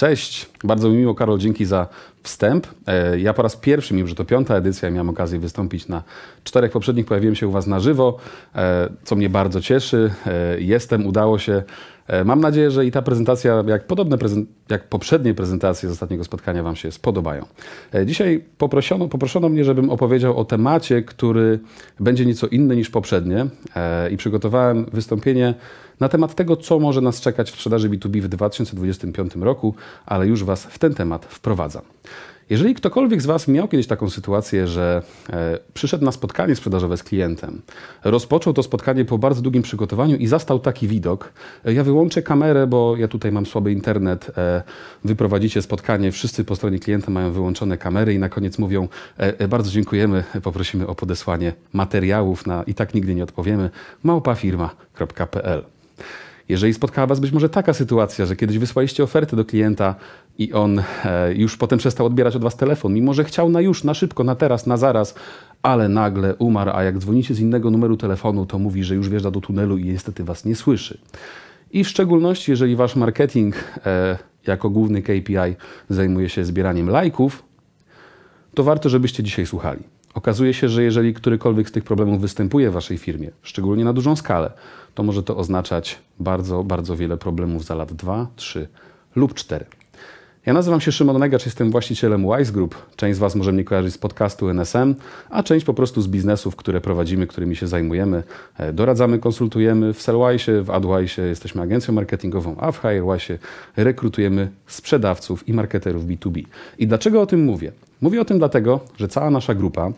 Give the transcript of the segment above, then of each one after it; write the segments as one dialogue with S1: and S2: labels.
S1: Cześć, bardzo mi miło Karol, dzięki za wstęp. E, ja po raz pierwszy, mimo że to piąta edycja, miałem okazję wystąpić na czterech poprzednich, pojawiłem się u Was na żywo, e, co mnie bardzo cieszy. E, jestem, udało się. Mam nadzieję, że i ta prezentacja, jak podobne jak poprzednie prezentacje z ostatniego spotkania Wam się spodobają. Dzisiaj poprosiono, poproszono mnie, żebym opowiedział o temacie, który będzie nieco inny niż poprzednie i przygotowałem wystąpienie na temat tego, co może nas czekać w sprzedaży B2B w 2025 roku, ale już Was w ten temat wprowadzam. Jeżeli ktokolwiek z Was miał kiedyś taką sytuację, że e, przyszedł na spotkanie sprzedażowe z klientem, rozpoczął to spotkanie po bardzo długim przygotowaniu i zastał taki widok, e, ja wyłączę kamerę, bo ja tutaj mam słaby internet, e, wyprowadzicie spotkanie, wszyscy po stronie klienta mają wyłączone kamery i na koniec mówią, e, e, bardzo dziękujemy, e, poprosimy o podesłanie materiałów na i tak nigdy nie odpowiemy, małpafirma.pl. Jeżeli spotkała Was być może taka sytuacja, że kiedyś wysłaliście ofertę do klienta i on e, już potem przestał odbierać od Was telefon, mimo że chciał na już, na szybko, na teraz, na zaraz, ale nagle umarł, a jak dzwonicie z innego numeru telefonu, to mówi, że już wjeżdża do tunelu i niestety Was nie słyszy. I w szczególności, jeżeli Wasz marketing e, jako główny KPI zajmuje się zbieraniem lajków, to warto, żebyście dzisiaj słuchali. Okazuje się, że jeżeli którykolwiek z tych problemów występuje w Waszej firmie, szczególnie na dużą skalę, to może to oznaczać bardzo, bardzo wiele problemów za lat 2, 3 lub 4. Ja nazywam się Szymon Negacz, jestem właścicielem Wise Group. Część z Was może mnie kojarzyć z podcastu NSM, a część po prostu z biznesów, które prowadzimy, którymi się zajmujemy. E, doradzamy, konsultujemy w Sellwise, w AdWise, jesteśmy agencją marketingową, a w HireWise y rekrutujemy sprzedawców i marketerów B2B. I dlaczego o tym mówię? Mówię o tym dlatego, że cała nasza grupa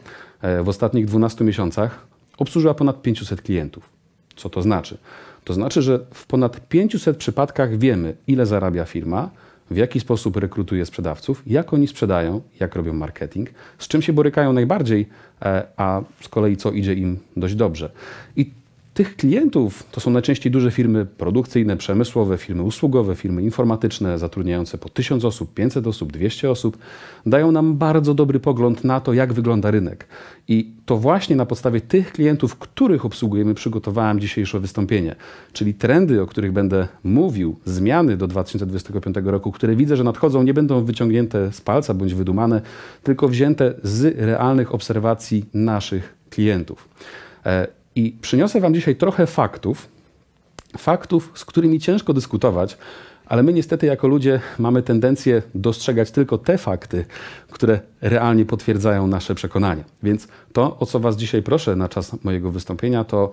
S1: e, w ostatnich 12 miesiącach obsłużyła ponad 500 klientów. Co to znaczy? To znaczy, że w ponad 500 przypadkach wiemy, ile zarabia firma, w jaki sposób rekrutuje sprzedawców, jak oni sprzedają, jak robią marketing, z czym się borykają najbardziej, e, a z kolei co idzie im dość dobrze. I tych klientów to są najczęściej duże firmy produkcyjne, przemysłowe, firmy usługowe, firmy informatyczne, zatrudniające po 1000 osób, 500 osób, 200 osób. Dają nam bardzo dobry pogląd na to, jak wygląda rynek. I to właśnie na podstawie tych klientów, których obsługujemy, przygotowałem dzisiejsze wystąpienie. Czyli trendy, o których będę mówił, zmiany do 2025 roku, które widzę, że nadchodzą, nie będą wyciągnięte z palca bądź wydumane, tylko wzięte z realnych obserwacji naszych klientów. E, i przyniosę Wam dzisiaj trochę faktów, faktów, z którymi ciężko dyskutować, ale my niestety jako ludzie mamy tendencję dostrzegać tylko te fakty, które realnie potwierdzają nasze przekonania. Więc to, o co Was dzisiaj proszę na czas mojego wystąpienia, to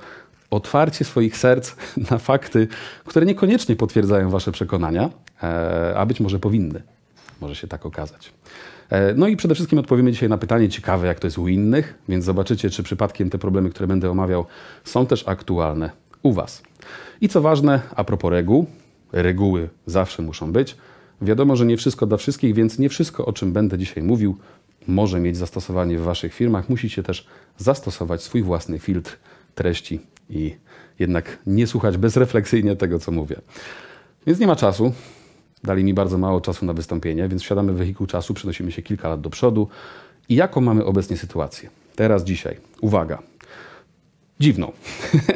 S1: otwarcie swoich serc na fakty, które niekoniecznie potwierdzają Wasze przekonania, e, a być może powinny. Może się tak okazać. E, no i przede wszystkim odpowiemy dzisiaj na pytanie ciekawe, jak to jest u innych, więc zobaczycie, czy przypadkiem te problemy, które będę omawiał, są też aktualne u Was. I co ważne, a propos reguł, reguły zawsze muszą być. Wiadomo, że nie wszystko dla wszystkich, więc nie wszystko, o czym będę dzisiaj mówił, może mieć zastosowanie w Waszych firmach. Musicie też zastosować swój własny filtr treści i jednak nie słuchać bezrefleksyjnie tego, co mówię. Więc nie ma czasu, Dali mi bardzo mało czasu na wystąpienie, więc wsiadamy w wehikuł czasu, przenosimy się kilka lat do przodu. I jaką mamy obecnie sytuację? Teraz, dzisiaj. Uwaga. Dziwną.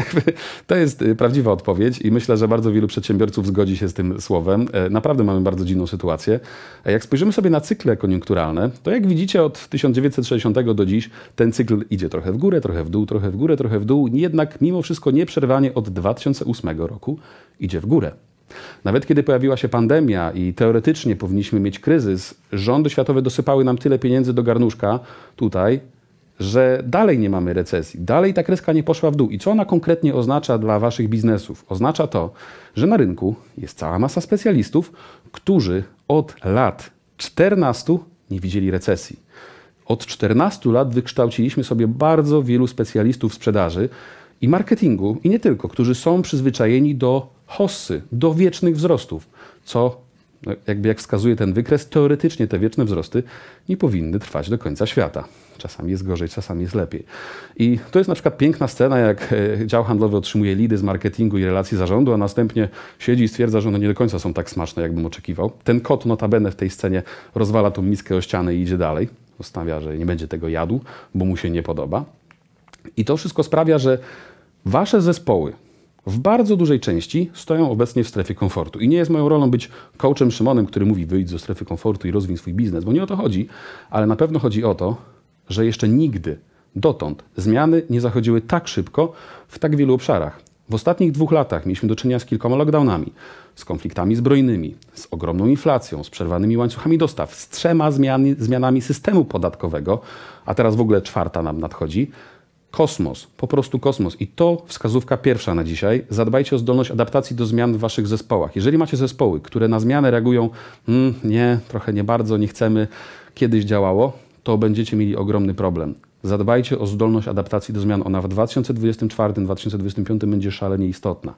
S1: to jest y, prawdziwa odpowiedź i myślę, że bardzo wielu przedsiębiorców zgodzi się z tym słowem. E, naprawdę mamy bardzo dziwną sytuację. E, jak spojrzymy sobie na cykle koniunkturalne, to jak widzicie od 1960 do dziś ten cykl idzie trochę w górę, trochę w dół, trochę w górę, trochę w dół, jednak mimo wszystko nieprzerwanie od 2008 roku idzie w górę. Nawet kiedy pojawiła się pandemia i teoretycznie powinniśmy mieć kryzys, rządy światowe dosypały nam tyle pieniędzy do garnuszka tutaj, że dalej nie mamy recesji, dalej ta kreska nie poszła w dół. I co ona konkretnie oznacza dla waszych biznesów? Oznacza to, że na rynku jest cała masa specjalistów, którzy od lat 14 nie widzieli recesji. Od 14 lat wykształciliśmy sobie bardzo wielu specjalistów sprzedaży i marketingu, i nie tylko, którzy są przyzwyczajeni do hossy, do wiecznych wzrostów, co jakby jak wskazuje ten wykres, teoretycznie te wieczne wzrosty nie powinny trwać do końca świata. Czasami jest gorzej, czasami jest lepiej. I to jest na przykład piękna scena, jak e, dział handlowy otrzymuje lidy z marketingu i relacji zarządu, a następnie siedzi i stwierdza, że one nie do końca są tak smaczne, jakbym oczekiwał. Ten kot notabene w tej scenie rozwala tą miskę o ścianę i idzie dalej. Postawia, że nie będzie tego jadł, bo mu się nie podoba. I to wszystko sprawia, że wasze zespoły, w bardzo dużej części stoją obecnie w strefie komfortu. I nie jest moją rolą być coachem Szymonem, który mówi wyjdź ze strefy komfortu i rozwin swój biznes, bo nie o to chodzi, ale na pewno chodzi o to, że jeszcze nigdy dotąd zmiany nie zachodziły tak szybko w tak wielu obszarach. W ostatnich dwóch latach mieliśmy do czynienia z kilkoma lockdownami, z konfliktami zbrojnymi, z ogromną inflacją, z przerwanymi łańcuchami dostaw, z trzema zmianami systemu podatkowego, a teraz w ogóle czwarta nam nadchodzi, Kosmos, po prostu kosmos. I to wskazówka pierwsza na dzisiaj. Zadbajcie o zdolność adaptacji do zmian w waszych zespołach. Jeżeli macie zespoły, które na zmianę reagują, mm, nie, trochę nie bardzo, nie chcemy, kiedyś działało, to będziecie mieli ogromny problem. Zadbajcie o zdolność adaptacji do zmian. Ona w 2024-2025 będzie szalenie istotna.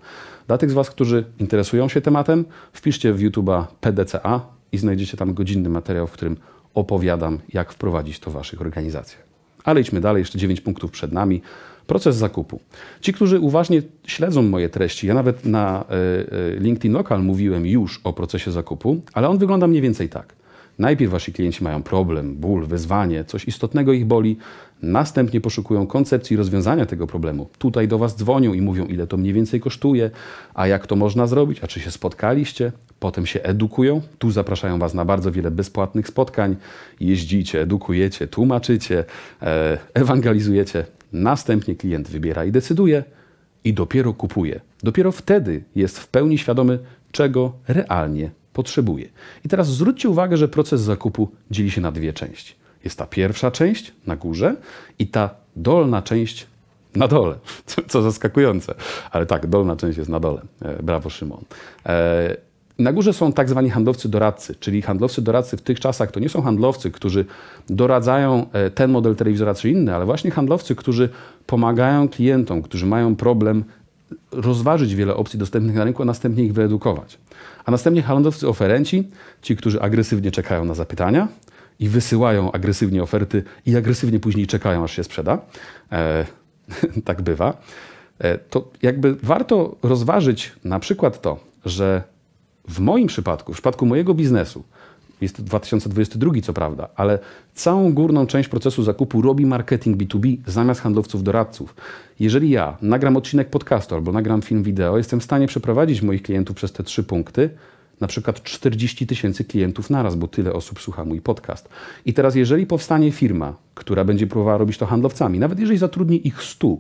S1: Dla tych z Was, którzy interesują się tematem, wpiszcie w YouTube'a PDCA i znajdziecie tam godzinny materiał, w którym opowiadam, jak wprowadzić to w Waszych organizacjach. Ale idźmy dalej, jeszcze 9 punktów przed nami. Proces zakupu. Ci, którzy uważnie śledzą moje treści, ja nawet na e, e, LinkedIn Local mówiłem już o procesie zakupu, ale on wygląda mniej więcej tak. Najpierw wasi klienci mają problem, ból, wyzwanie, coś istotnego ich boli, Następnie poszukują koncepcji rozwiązania tego problemu. Tutaj do Was dzwonią i mówią, ile to mniej więcej kosztuje, a jak to można zrobić, a czy się spotkaliście. Potem się edukują. Tu zapraszają Was na bardzo wiele bezpłatnych spotkań. Jeździcie, edukujecie, tłumaczycie, e, ewangelizujecie. Następnie klient wybiera i decyduje i dopiero kupuje. Dopiero wtedy jest w pełni świadomy, czego realnie potrzebuje. I teraz zwróćcie uwagę, że proces zakupu dzieli się na dwie części jest ta pierwsza część na górze i ta dolna część na dole, co, co zaskakujące. Ale tak, dolna część jest na dole. E, brawo, Szymon. E, na górze są tak zwani handlowcy doradcy, czyli handlowcy doradcy w tych czasach to nie są handlowcy, którzy doradzają e, ten model telewizora czy inny, ale właśnie handlowcy, którzy pomagają klientom, którzy mają problem rozważyć wiele opcji dostępnych na rynku, a następnie ich wyedukować. A następnie handlowcy oferenci, ci, którzy agresywnie czekają na zapytania, i wysyłają agresywnie oferty i agresywnie później czekają, aż się sprzeda. E, tak bywa. E, to jakby warto rozważyć na przykład to, że w moim przypadku, w przypadku mojego biznesu, jest to 2022 co prawda, ale całą górną część procesu zakupu robi marketing B2B zamiast handlowców doradców. Jeżeli ja nagram odcinek podcastu albo nagram film wideo, jestem w stanie przeprowadzić moich klientów przez te trzy punkty, na przykład 40 tysięcy klientów naraz, bo tyle osób słucha mój podcast. I teraz, jeżeli powstanie firma, która będzie próbowała robić to handlowcami, nawet jeżeli zatrudni ich 100,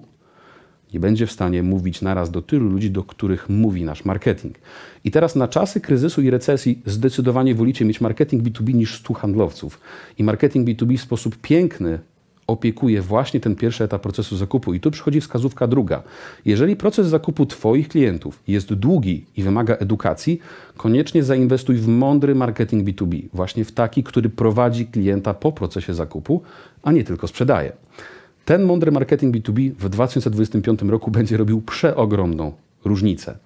S1: nie będzie w stanie mówić naraz do tylu ludzi, do których mówi nasz marketing. I teraz na czasy kryzysu i recesji zdecydowanie wolicie mieć marketing B2B niż 100 handlowców. I marketing B2B w sposób piękny opiekuje właśnie ten pierwszy etap procesu zakupu. I tu przychodzi wskazówka druga. Jeżeli proces zakupu Twoich klientów jest długi i wymaga edukacji, koniecznie zainwestuj w mądry marketing B2B, właśnie w taki, który prowadzi klienta po procesie zakupu, a nie tylko sprzedaje. Ten mądry marketing B2B w 2025 roku będzie robił przeogromną różnicę.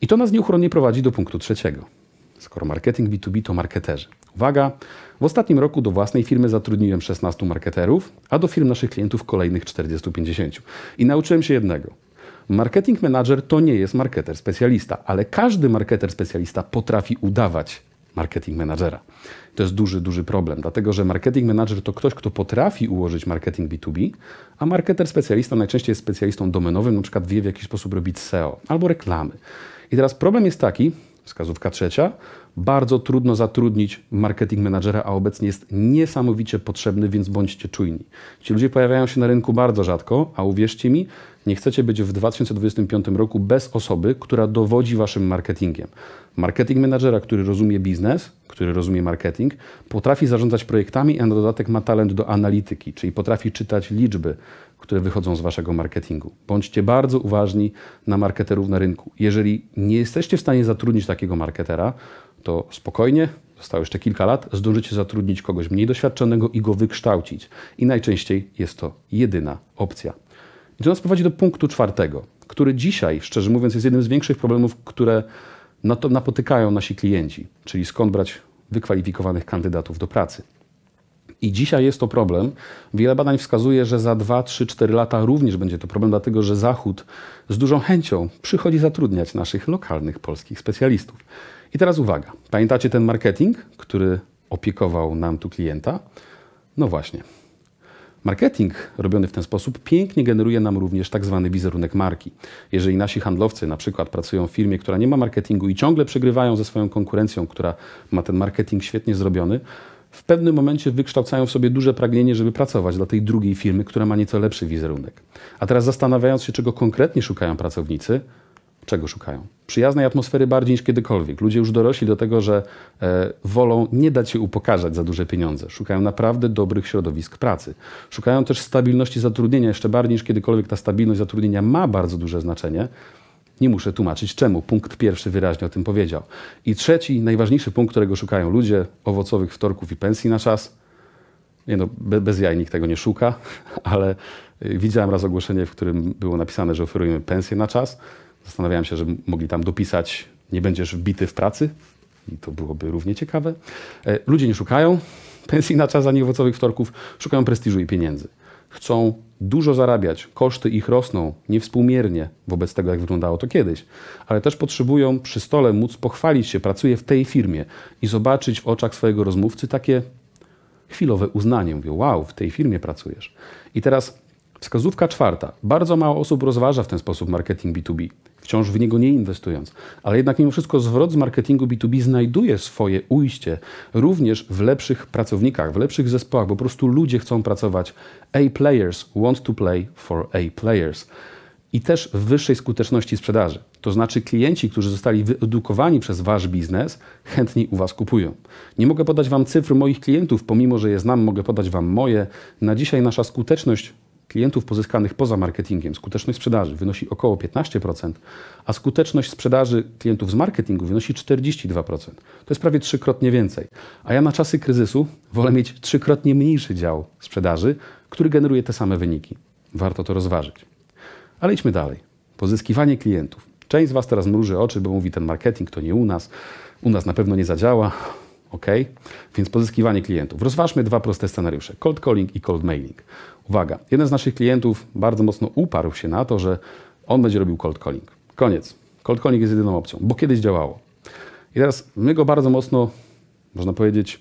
S1: I to nas nieuchronnie prowadzi do punktu trzeciego. Skoro marketing B2B to marketerzy. Uwaga! W ostatnim roku do własnej firmy zatrudniłem 16 marketerów, a do firm naszych klientów kolejnych 40-50. I nauczyłem się jednego. Marketing manager to nie jest marketer specjalista, ale każdy marketer specjalista potrafi udawać marketing menadżera. To jest duży, duży problem, dlatego że marketing manager to ktoś, kto potrafi ułożyć marketing B2B, a marketer specjalista najczęściej jest specjalistą domenowym, na przykład wie w jaki sposób robić SEO albo reklamy. I teraz problem jest taki, Wskazówka trzecia. Bardzo trudno zatrudnić marketing menadżera, a obecnie jest niesamowicie potrzebny, więc bądźcie czujni. Ci ludzie pojawiają się na rynku bardzo rzadko, a uwierzcie mi, nie chcecie być w 2025 roku bez osoby, która dowodzi waszym marketingiem. Marketing menadżera, który rozumie biznes, który rozumie marketing, potrafi zarządzać projektami, a na dodatek ma talent do analityki, czyli potrafi czytać liczby, które wychodzą z waszego marketingu. Bądźcie bardzo uważni na marketerów na rynku. Jeżeli nie jesteście w stanie zatrudnić takiego marketera, to spokojnie, zostało jeszcze kilka lat, zdążycie zatrudnić kogoś mniej doświadczonego i go wykształcić. I najczęściej jest to jedyna opcja. I to nas prowadzi do punktu czwartego, który dzisiaj, szczerze mówiąc, jest jednym z większych problemów, które na to napotykają nasi klienci, czyli skąd brać wykwalifikowanych kandydatów do pracy. I dzisiaj jest to problem. Wiele badań wskazuje, że za 2, 3, 4 lata również będzie to problem, dlatego że Zachód z dużą chęcią przychodzi zatrudniać naszych lokalnych polskich specjalistów. I teraz uwaga. Pamiętacie ten marketing, który opiekował nam tu klienta? No właśnie, Marketing robiony w ten sposób pięknie generuje nam również tak zwany wizerunek marki. Jeżeli nasi handlowcy na przykład pracują w firmie, która nie ma marketingu i ciągle przegrywają ze swoją konkurencją, która ma ten marketing świetnie zrobiony, w pewnym momencie wykształcają w sobie duże pragnienie, żeby pracować dla tej drugiej firmy, która ma nieco lepszy wizerunek. A teraz zastanawiając się, czego konkretnie szukają pracownicy, Czego szukają? Przyjaznej atmosfery bardziej niż kiedykolwiek. Ludzie już dorośli do tego, że e, wolą nie dać się upokarzać za duże pieniądze. Szukają naprawdę dobrych środowisk pracy. Szukają też stabilności zatrudnienia jeszcze bardziej niż kiedykolwiek. Ta stabilność zatrudnienia ma bardzo duże znaczenie. Nie muszę tłumaczyć czemu. Punkt pierwszy wyraźnie o tym powiedział. I trzeci, najważniejszy punkt, którego szukają ludzie owocowych wtorków i pensji na czas. Nie no, bez jaj nikt tego nie szuka, ale y, widziałem raz ogłoszenie, w którym było napisane, że oferujemy pensję na czas. Zastanawiałem się, że mogli tam dopisać nie będziesz wbity w pracy i to byłoby równie ciekawe. E, ludzie nie szukają pensji na czas ani owocowych wtorków, szukają prestiżu i pieniędzy. Chcą dużo zarabiać, koszty ich rosną niewspółmiernie wobec tego, jak wyglądało to kiedyś, ale też potrzebują przy stole móc pochwalić się, pracuję w tej firmie i zobaczyć w oczach swojego rozmówcy takie chwilowe uznanie. Mówię, wow, w tej firmie pracujesz. I teraz wskazówka czwarta. Bardzo mało osób rozważa w ten sposób marketing B2B wciąż w niego nie inwestując. Ale jednak mimo wszystko zwrot z marketingu B2B znajduje swoje ujście również w lepszych pracownikach, w lepszych zespołach, bo po prostu ludzie chcą pracować. A-players want to play for A-players i też w wyższej skuteczności sprzedaży. To znaczy klienci, którzy zostali wyedukowani przez wasz biznes, chętniej u was kupują. Nie mogę podać wam cyfr moich klientów, pomimo że je znam, mogę podać wam moje. Na dzisiaj nasza skuteczność klientów pozyskanych poza marketingiem, skuteczność sprzedaży wynosi około 15%, a skuteczność sprzedaży klientów z marketingu wynosi 42%. To jest prawie trzykrotnie więcej. A ja na czasy kryzysu wolę mieć trzykrotnie mniejszy dział sprzedaży, który generuje te same wyniki. Warto to rozważyć. Ale idźmy dalej. Pozyskiwanie klientów. Część z Was teraz mruży oczy, bo mówi ten marketing to nie u nas, u nas na pewno nie zadziała ok? Więc pozyskiwanie klientów. Rozważmy dwa proste scenariusze: cold calling i cold mailing. Uwaga, jeden z naszych klientów bardzo mocno uparł się na to, że on będzie robił cold calling. Koniec. Cold calling jest jedyną opcją, bo kiedyś działało. I teraz my go bardzo mocno, można powiedzieć,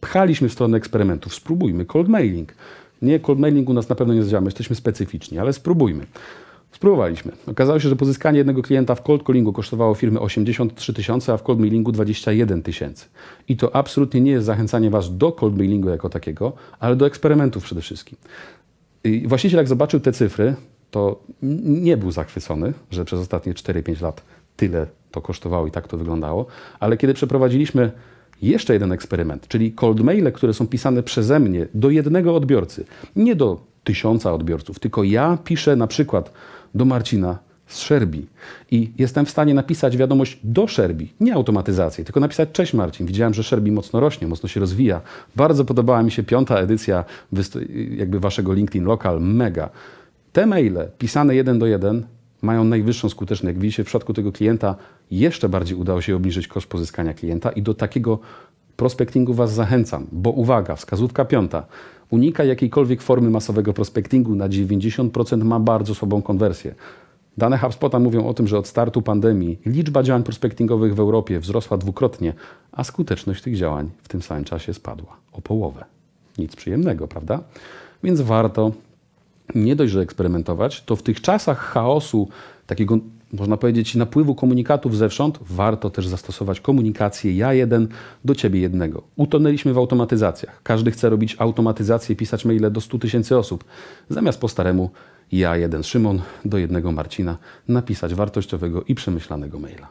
S1: pchaliśmy w stronę eksperymentów. Spróbujmy cold mailing. Nie, cold mailing u nas na pewno nie zadziała, jesteśmy specyficzni, ale spróbujmy. Spróbowaliśmy. Okazało się, że pozyskanie jednego klienta w cold callingu kosztowało firmy 83 tysiące, a w cold mailingu 21 tysięcy. I to absolutnie nie jest zachęcanie Was do cold mailingu jako takiego, ale do eksperymentów przede wszystkim. I właściciel jak zobaczył te cyfry, to nie był zachwycony, że przez ostatnie 4-5 lat tyle to kosztowało i tak to wyglądało, ale kiedy przeprowadziliśmy jeszcze jeden eksperyment, czyli cold maile, które są pisane przeze mnie do jednego odbiorcy, nie do tysiąca odbiorców, tylko ja piszę na przykład do Marcina z Szerbii i jestem w stanie napisać wiadomość do Szerbii, nie automatyzację, tylko napisać cześć Marcin, widziałem, że Szerbii mocno rośnie, mocno się rozwija. Bardzo podobała mi się piąta edycja jakby waszego LinkedIn Local, mega. Te maile pisane jeden do jeden mają najwyższą skuteczność. Jak widzicie, w przypadku tego klienta jeszcze bardziej udało się obniżyć koszt pozyskania klienta i do takiego prospektingu Was zachęcam, bo uwaga, wskazówka piąta. Unikaj jakiejkolwiek formy masowego prospektingu, na 90% ma bardzo słabą konwersję. Dane HubSpota mówią o tym, że od startu pandemii liczba działań prospektingowych w Europie wzrosła dwukrotnie, a skuteczność tych działań w tym samym czasie spadła o połowę. Nic przyjemnego, prawda? Więc warto nie dość, że eksperymentować, to w tych czasach chaosu, takiego można powiedzieć, napływu komunikatów zewsząd, warto też zastosować komunikację ja jeden do ciebie jednego. Utonęliśmy w automatyzacjach. Każdy chce robić automatyzację, pisać maile do 100 tysięcy osób. Zamiast po staremu ja jeden Szymon do jednego Marcina napisać wartościowego i przemyślanego maila.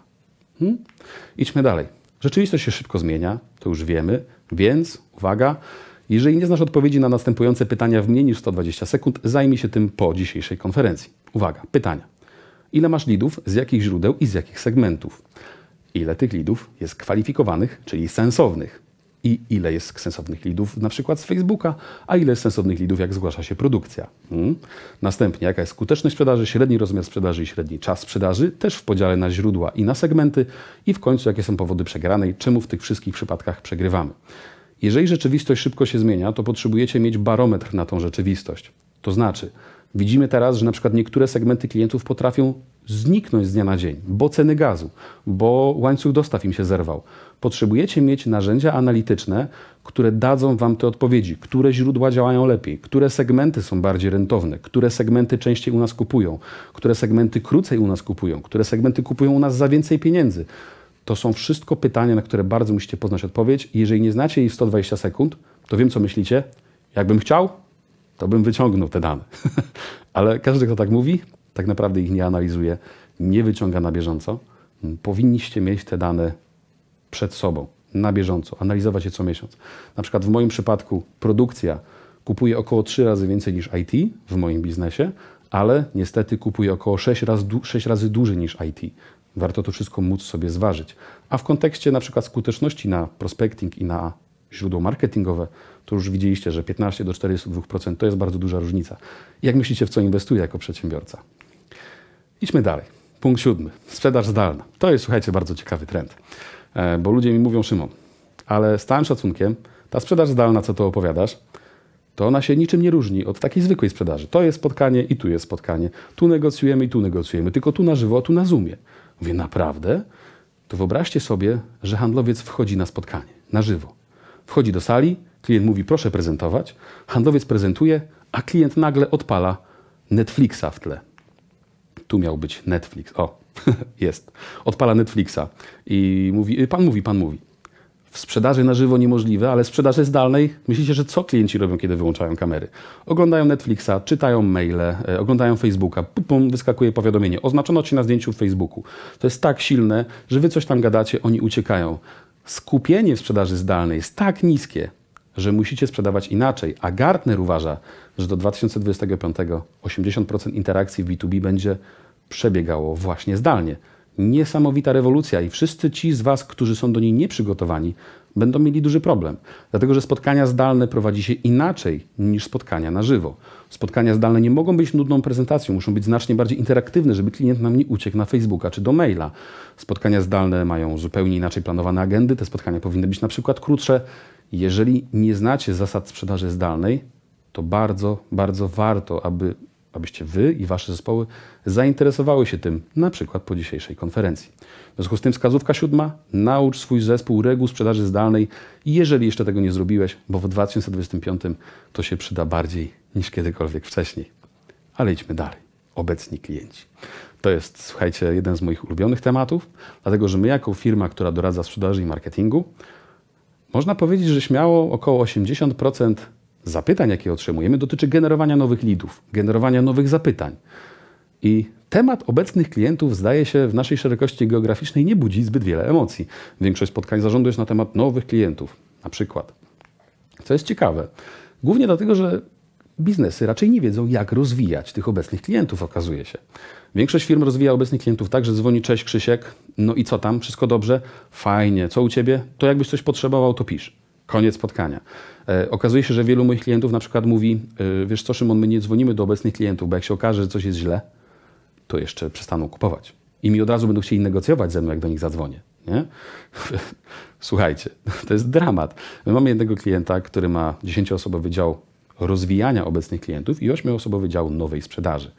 S1: Hmm? Idźmy dalej. Rzeczywistość się szybko zmienia, to już wiemy, więc uwaga, jeżeli nie znasz odpowiedzi na następujące pytania w mniej niż 120 sekund, zajmij się tym po dzisiejszej konferencji. Uwaga, pytania ile masz lidów, z jakich źródeł i z jakich segmentów, ile tych lidów jest kwalifikowanych, czyli sensownych i ile jest sensownych lidów na przykład z Facebooka, a ile jest sensownych lidów, jak zgłasza się produkcja. Hmm. Następnie, jaka jest skuteczność sprzedaży, średni rozmiar sprzedaży i średni czas sprzedaży, też w podziale na źródła i na segmenty i w końcu, jakie są powody przegranej, czemu w tych wszystkich przypadkach przegrywamy. Jeżeli rzeczywistość szybko się zmienia, to potrzebujecie mieć barometr na tą rzeczywistość. To znaczy, Widzimy teraz, że na przykład niektóre segmenty klientów potrafią zniknąć z dnia na dzień, bo ceny gazu, bo łańcuch dostaw im się zerwał. Potrzebujecie mieć narzędzia analityczne, które dadzą Wam te odpowiedzi, które źródła działają lepiej, które segmenty są bardziej rentowne, które segmenty częściej u nas kupują, które segmenty krócej u nas kupują, które segmenty kupują u nas za więcej pieniędzy. To są wszystko pytania, na które bardzo musicie poznać odpowiedź. Jeżeli nie znacie jej w 120 sekund, to wiem, co myślicie. Jakbym chciał, to bym wyciągnął te dane. Ale każdy, kto tak mówi, tak naprawdę ich nie analizuje, nie wyciąga na bieżąco. Mm, Powinniście mieć te dane przed sobą, na bieżąco, analizować je co miesiąc. Na przykład w moim przypadku produkcja kupuje około 3 razy więcej niż IT w moim biznesie, ale niestety kupuje około 6 razy, 6 razy dłużej niż IT. Warto to wszystko móc sobie zważyć. A w kontekście na przykład skuteczności na prospecting i na źródło marketingowe, to już widzieliście, że 15 do 42% to jest bardzo duża różnica. Jak myślicie, w co inwestuje jako przedsiębiorca? Idźmy dalej. Punkt siódmy. Sprzedaż zdalna. To jest, słuchajcie, bardzo ciekawy trend. E, bo ludzie mi mówią, Szymon, ale z całym szacunkiem, ta sprzedaż zdalna, co to opowiadasz, to ona się niczym nie różni od takiej zwykłej sprzedaży. To jest spotkanie i tu jest spotkanie. Tu negocjujemy i tu negocjujemy, tylko tu na żywo, a tu na Zoomie. Mówię, naprawdę? To wyobraźcie sobie, że handlowiec wchodzi na spotkanie, na żywo. Wchodzi do sali, klient mówi proszę prezentować, handlowiec prezentuje, a klient nagle odpala Netflixa w tle. Tu miał być Netflix. O, jest. Odpala Netflixa i mówi, y, pan mówi, pan mówi. W sprzedaży na żywo niemożliwe, ale w sprzedaży zdalnej myślicie, że co klienci robią, kiedy wyłączają kamery? Oglądają Netflixa, czytają maile, y, oglądają Facebooka, pum, pum, wyskakuje powiadomienie. Oznaczono cię na zdjęciu w Facebooku. To jest tak silne, że wy coś tam gadacie, oni uciekają skupienie w sprzedaży zdalnej jest tak niskie, że musicie sprzedawać inaczej, a Gartner uważa, że do 2025 80% interakcji w B2B będzie przebiegało właśnie zdalnie. Niesamowita rewolucja i wszyscy ci z Was, którzy są do niej nieprzygotowani, będą mieli duży problem, dlatego że spotkania zdalne prowadzi się inaczej niż spotkania na żywo. Spotkania zdalne nie mogą być nudną prezentacją, muszą być znacznie bardziej interaktywne, żeby klient nam nie uciekł na Facebooka czy do maila. Spotkania zdalne mają zupełnie inaczej planowane agendy, te spotkania powinny być na przykład krótsze. Jeżeli nie znacie zasad sprzedaży zdalnej, to bardzo, bardzo warto, aby abyście Wy i Wasze zespoły zainteresowały się tym, na przykład po dzisiejszej konferencji. W związku z tym wskazówka siódma, naucz swój zespół reguł sprzedaży zdalnej, jeżeli jeszcze tego nie zrobiłeś, bo w 2025 to się przyda bardziej niż kiedykolwiek wcześniej. Ale idźmy dalej. Obecni klienci. To jest, słuchajcie, jeden z moich ulubionych tematów, dlatego że my jako firma, która doradza sprzedaży i marketingu, można powiedzieć, że śmiało około 80% zapytań, jakie otrzymujemy, dotyczy generowania nowych lidów, generowania nowych zapytań. I temat obecnych klientów zdaje się w naszej szerokości geograficznej nie budzi zbyt wiele emocji. Większość spotkań zarządu jest na temat nowych klientów, na przykład. Co jest ciekawe, głównie dlatego, że biznesy raczej nie wiedzą, jak rozwijać tych obecnych klientów, okazuje się. Większość firm rozwija obecnych klientów tak, że dzwoni cześć Krzysiek, no i co tam, wszystko dobrze, fajnie, co u ciebie, to jakbyś coś potrzebował, to pisz. Koniec spotkania. E, okazuje się, że wielu moich klientów na przykład mówi, e, wiesz co Szymon, my nie dzwonimy do obecnych klientów, bo jak się okaże, że coś jest źle, to jeszcze przestaną kupować. I mi od razu będą chcieli negocjować ze mną, jak do nich zadzwonię. Nie? Słuchajcie, to jest dramat. My mamy jednego klienta, który ma 10-osobowy dział rozwijania obecnych klientów i 8-osobowy dział nowej sprzedaży.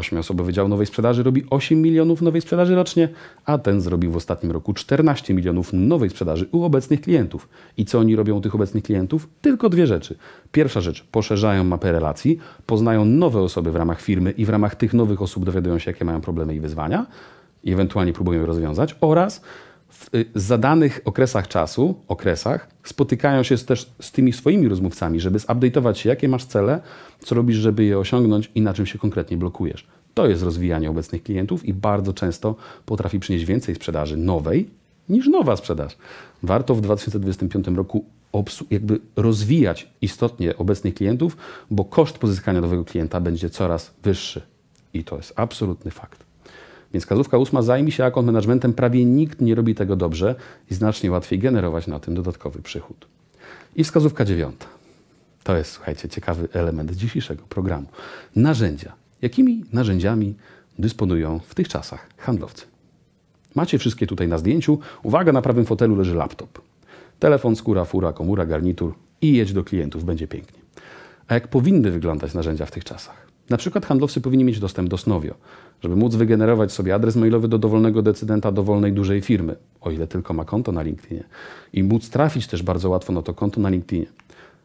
S1: Ośmioosobowy wydział nowej sprzedaży robi 8 milionów nowej sprzedaży rocznie, a ten zrobił w ostatnim roku 14 milionów nowej sprzedaży u obecnych klientów. I co oni robią u tych obecnych klientów? Tylko dwie rzeczy. Pierwsza rzecz, poszerzają mapę relacji, poznają nowe osoby w ramach firmy i w ramach tych nowych osób dowiadują się, jakie mają problemy i wyzwania i ewentualnie próbują je rozwiązać oraz w y, zadanych okresach czasu, okresach, spotykają się też z tymi swoimi rozmówcami, żeby zupdate'ować się, jakie masz cele, co robisz, żeby je osiągnąć i na czym się konkretnie blokujesz. To jest rozwijanie obecnych klientów i bardzo często potrafi przynieść więcej sprzedaży nowej niż nowa sprzedaż. Warto w 2025 roku jakby rozwijać istotnie obecnych klientów, bo koszt pozyskania nowego klienta będzie coraz wyższy. I to jest absolutny fakt. Więc wskazówka ósma, zajmij się account managementem. Prawie nikt nie robi tego dobrze i znacznie łatwiej generować na tym dodatkowy przychód. I wskazówka dziewiąta. To jest, słuchajcie, ciekawy element dzisiejszego programu. Narzędzia. Jakimi narzędziami dysponują w tych czasach handlowcy? Macie wszystkie tutaj na zdjęciu. Uwaga, na prawym fotelu leży laptop. Telefon, skóra, fura, komura, garnitur i jedź do klientów, będzie pięknie. A jak powinny wyglądać narzędzia w tych czasach? Na przykład handlowcy powinni mieć dostęp do Snowio, żeby móc wygenerować sobie adres mailowy do dowolnego decydenta dowolnej dużej firmy, o ile tylko ma konto na LinkedInie, i móc trafić też bardzo łatwo na to konto na LinkedInie.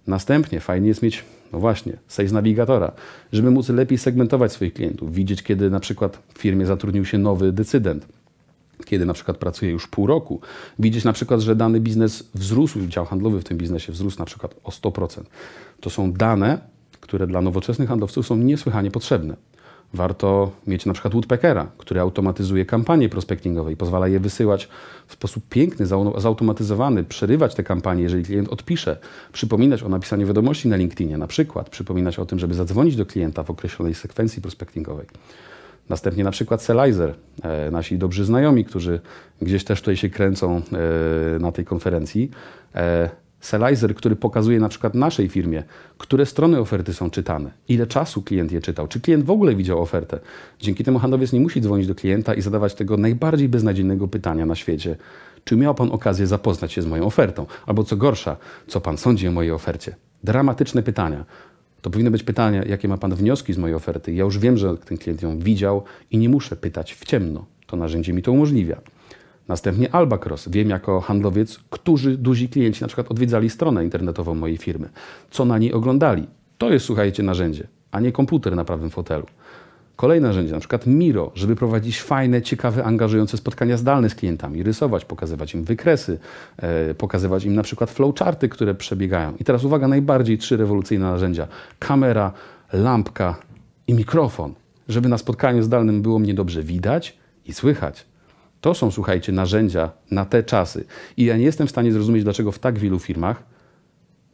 S1: Następnie fajnie jest mieć, no właśnie, sejs nawigatora, żeby móc lepiej segmentować swoich klientów, widzieć, kiedy na przykład w firmie zatrudnił się nowy decydent, kiedy na przykład pracuje już pół roku, widzieć na przykład, że dany biznes wzrósł, dział handlowy w tym biznesie wzrósł na przykład o 100%. To są dane, które dla nowoczesnych handlowców są niesłychanie potrzebne. Warto mieć na przykład Woodpeckera, który automatyzuje kampanie prospectingowe i pozwala je wysyłać w sposób piękny, zautomatyzowany, przerywać te kampanie, jeżeli klient odpisze, przypominać o napisaniu wiadomości na LinkedInie na przykład, przypominać o tym, żeby zadzwonić do klienta w określonej sekwencji prospectingowej. Następnie na przykład Selizer, e, nasi dobrzy znajomi, którzy gdzieś też tutaj się kręcą e, na tej konferencji, e, Selizer, który pokazuje na przykład naszej firmie, które strony oferty są czytane, ile czasu klient je czytał, czy klient w ogóle widział ofertę. Dzięki temu handlowiec nie musi dzwonić do klienta i zadawać tego najbardziej beznadziejnego pytania na świecie. Czy miał pan okazję zapoznać się z moją ofertą? Albo co gorsza, co pan sądzi o mojej ofercie? Dramatyczne pytania. To powinny być pytania, jakie ma pan wnioski z mojej oferty. Ja już wiem, że ten klient ją widział i nie muszę pytać w ciemno. To narzędzie mi to umożliwia. Następnie Albacross. Wiem jako handlowiec, którzy duzi klienci na przykład odwiedzali stronę internetową mojej firmy, co na niej oglądali. To jest, słuchajcie, narzędzie, a nie komputer na prawym fotelu. Kolejne narzędzie, na przykład Miro, żeby prowadzić fajne, ciekawe, angażujące spotkania zdalne z klientami, rysować, pokazywać im wykresy, e, pokazywać im na przykład flowcharty, które przebiegają. I teraz uwaga, najbardziej trzy rewolucyjne narzędzia. Kamera, lampka i mikrofon, żeby na spotkaniu zdalnym było mnie dobrze widać i słychać. To są, słuchajcie, narzędzia na te czasy. I ja nie jestem w stanie zrozumieć, dlaczego w tak wielu firmach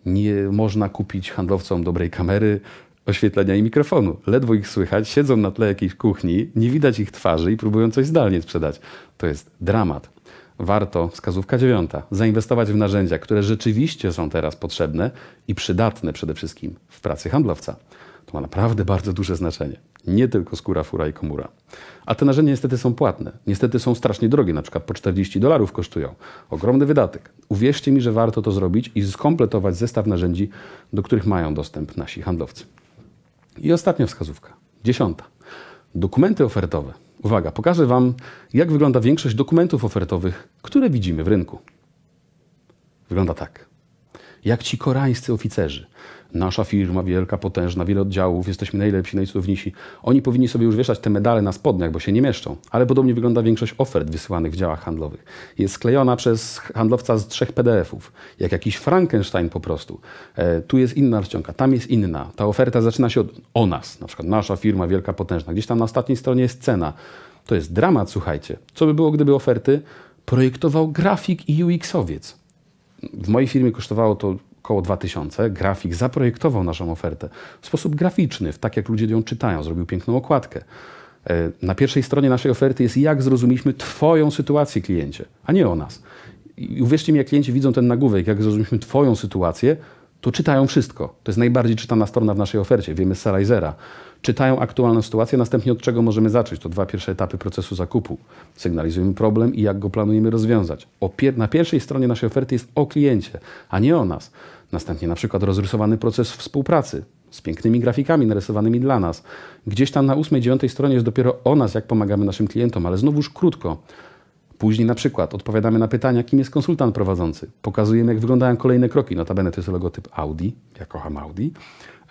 S1: nie można kupić handlowcom dobrej kamery, oświetlenia i mikrofonu. Ledwo ich słychać, siedzą na tle jakiejś kuchni, nie widać ich twarzy i próbują coś zdalnie sprzedać. To jest dramat. Warto, wskazówka dziewiąta, zainwestować w narzędzia, które rzeczywiście są teraz potrzebne i przydatne przede wszystkim w pracy handlowca. To ma naprawdę bardzo duże znaczenie nie tylko skóra, fura i komura. A te narzędzia niestety są płatne. Niestety są strasznie drogie, na przykład po 40 dolarów kosztują. Ogromny wydatek. Uwierzcie mi, że warto to zrobić i skompletować zestaw narzędzi, do których mają dostęp nasi handlowcy. I ostatnia wskazówka, dziesiąta. Dokumenty ofertowe. Uwaga, pokażę Wam, jak wygląda większość dokumentów ofertowych, które widzimy w rynku. Wygląda tak. Jak ci koreańscy oficerzy nasza firma wielka, potężna, wiele oddziałów, jesteśmy najlepsi, najcudowniejsi. Oni powinni sobie już wieszać te medale na spodniach, bo się nie mieszczą. Ale podobnie wygląda większość ofert wysyłanych w działach handlowych. Jest sklejona przez handlowca z trzech PDF-ów, jak jakiś Frankenstein po prostu. E, tu jest inna czcionka, tam jest inna. Ta oferta zaczyna się od o nas, na przykład nasza firma wielka, potężna. Gdzieś tam na ostatniej stronie jest cena. To jest dramat, słuchajcie. Co by było, gdyby oferty projektował grafik i UX-owiec? W mojej firmie kosztowało to około 2000, grafik zaprojektował naszą ofertę w sposób graficzny, w tak jak ludzie ją czytają, zrobił piękną okładkę. E, na pierwszej stronie naszej oferty jest, jak zrozumieliśmy Twoją sytuację, kliencie, a nie o nas. I uwierzcie mi, jak klienci widzą ten nagłówek, jak zrozumieliśmy Twoją sytuację, to czytają wszystko. To jest najbardziej czytana strona w naszej ofercie, wiemy z Sarajzera. Czytają aktualną sytuację, następnie od czego możemy zacząć. To dwa pierwsze etapy procesu zakupu. Sygnalizujemy problem i jak go planujemy rozwiązać. Pier na pierwszej stronie naszej oferty jest o kliencie, a nie o nas. Następnie na przykład rozrysowany proces współpracy z pięknymi grafikami narysowanymi dla nas. Gdzieś tam na ósmej, dziewiątej stronie jest dopiero o nas, jak pomagamy naszym klientom, ale znowuż krótko. Później na przykład odpowiadamy na pytania, kim jest konsultant prowadzący. Pokazujemy, jak wyglądają kolejne kroki. Notabene to jest logotyp Audi. Ja kocham Audi.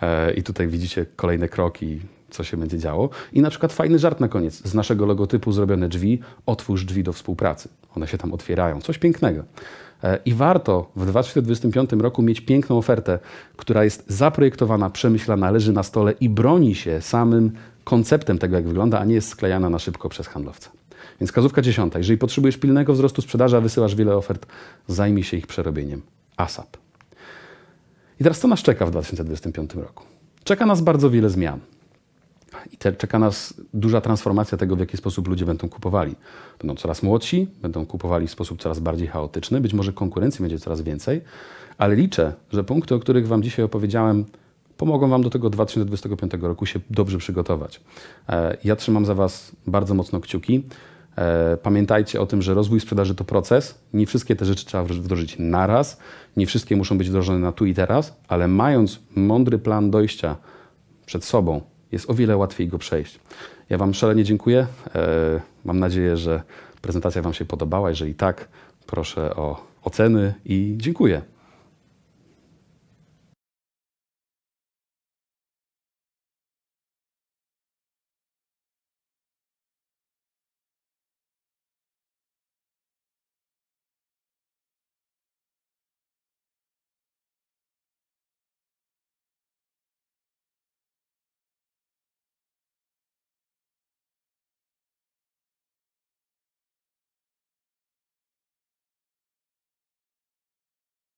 S1: E, I tutaj widzicie kolejne kroki, co się będzie działo. I na przykład fajny żart na koniec. Z naszego logotypu zrobione drzwi, otwórz drzwi do współpracy. One się tam otwierają. Coś pięknego. E, I warto w 2025 roku mieć piękną ofertę, która jest zaprojektowana, przemyślana, leży na stole i broni się samym konceptem tego, jak wygląda, a nie jest sklejana na szybko przez handlowca. Więc wskazówka dziesiąta. Jeżeli potrzebujesz pilnego wzrostu sprzedaży, a wysyłasz wiele ofert, zajmij się ich przerobieniem. ASAP. I teraz co nas czeka w 2025 roku? Czeka nas bardzo wiele zmian. I te, czeka nas duża transformacja tego, w jaki sposób ludzie będą kupowali. Będą coraz młodsi, będą kupowali w sposób coraz bardziej chaotyczny, być może konkurencji będzie coraz więcej, ale liczę, że punkty, o których Wam dzisiaj opowiedziałem, pomogą Wam do tego 2025 roku się dobrze przygotować. E, ja trzymam za Was bardzo mocno kciuki. E, pamiętajcie o tym, że rozwój sprzedaży to proces. Nie wszystkie te rzeczy trzeba wdrożyć naraz, nie wszystkie muszą być wdrożone na tu i teraz, ale mając mądry plan dojścia przed sobą, jest o wiele łatwiej go przejść. Ja Wam szalenie dziękuję. E, mam nadzieję, że prezentacja Wam się podobała. Jeżeli tak, proszę o oceny i dziękuję.